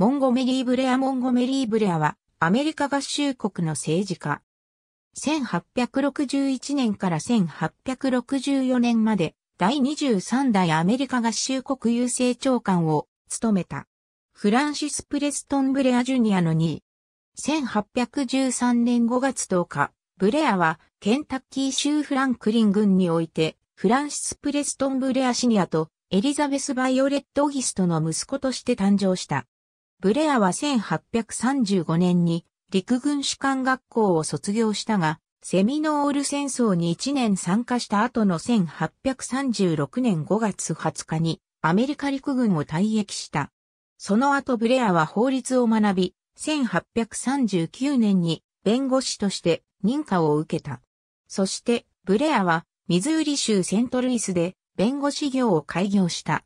モンゴメリー・ブレア・モンゴメリー・ブレアは、アメリカ合衆国の政治家。1861年から1864年まで、第23代アメリカ合衆国郵政長官を務めた。フランシス・プレストン・ブレア・ジュニアの2位。1813年5月10日、ブレアは、ケンタッキー州フランクリン郡において、フランシス・プレストン・ブレアシニアと、エリザベス・バイオレット・オギストの息子として誕生した。ブレアは1835年に陸軍士官学校を卒業したが、セミノール戦争に1年参加した後の1836年5月20日にアメリカ陸軍を退役した。その後ブレアは法律を学び、1839年に弁護士として認可を受けた。そしてブレアはミズーリ州セントルイスで弁護士業を開業した。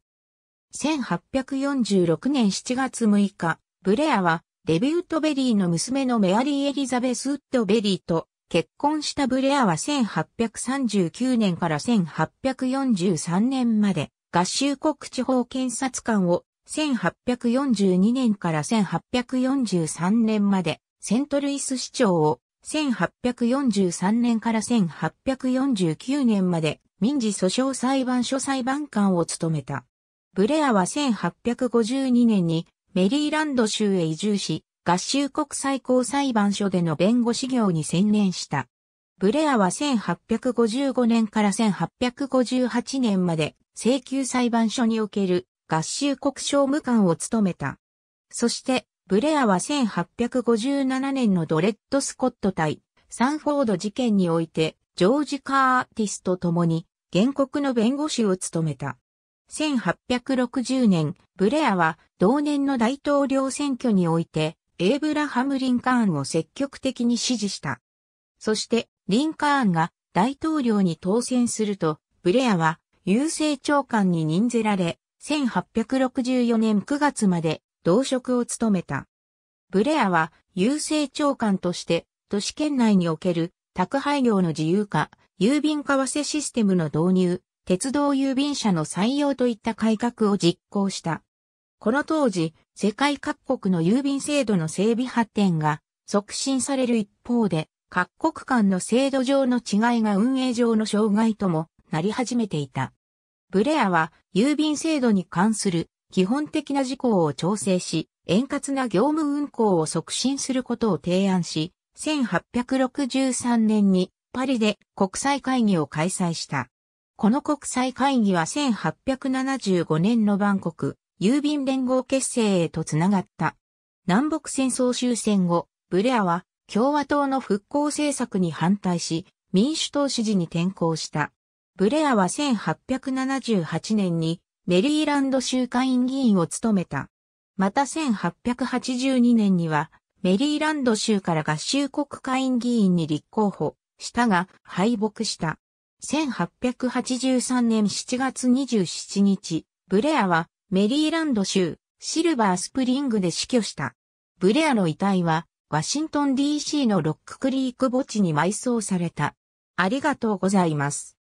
1846年7月6日、ブレアはデビュート・ベリーの娘のメアリー・エリザベス・ウッド・ベリーと結婚したブレアは1839年から1843年まで合衆国地方検察官を1842年から1843年までセントルイス市長を1843年から1849年まで民事訴訟裁判所裁判官を務めた。ブレアは1852年にメリーランド州へ移住し、合衆国最高裁判所での弁護士業に専念した。ブレアは1855年から1858年まで請求裁判所における合衆国商務官を務めた。そして、ブレアは1857年のドレッド・スコット対サンフォード事件において、ジョージ・カーティスと共に原告の弁護士を務めた。1860年、ブレアは同年の大統領選挙において、エイブラハム・リンカーンを積極的に支持した。そして、リンカーンが大統領に当選すると、ブレアは郵政長官に任ぜられ、1864年9月まで同職を務めた。ブレアは郵政長官として都市圏内における宅配業の自由化、郵便為替システムの導入、鉄道郵便車の採用といった改革を実行した。この当時、世界各国の郵便制度の整備発展が促進される一方で、各国間の制度上の違いが運営上の障害ともなり始めていた。ブレアは郵便制度に関する基本的な事項を調整し、円滑な業務運行を促進することを提案し、1863年にパリで国際会議を開催した。この国際会議は1875年の万国、郵便連合結成へとつながった。南北戦争終戦後、ブレアは共和党の復興政策に反対し、民主党支持に転向した。ブレアは1878年にメリーランド州会員議員を務めた。また1882年にはメリーランド州から合衆国会員議員に立候補したが敗北した。1883年7月27日、ブレアはメリーランド州シルバースプリングで死去した。ブレアの遺体はワシントン DC のロッククリーク墓地に埋葬された。ありがとうございます。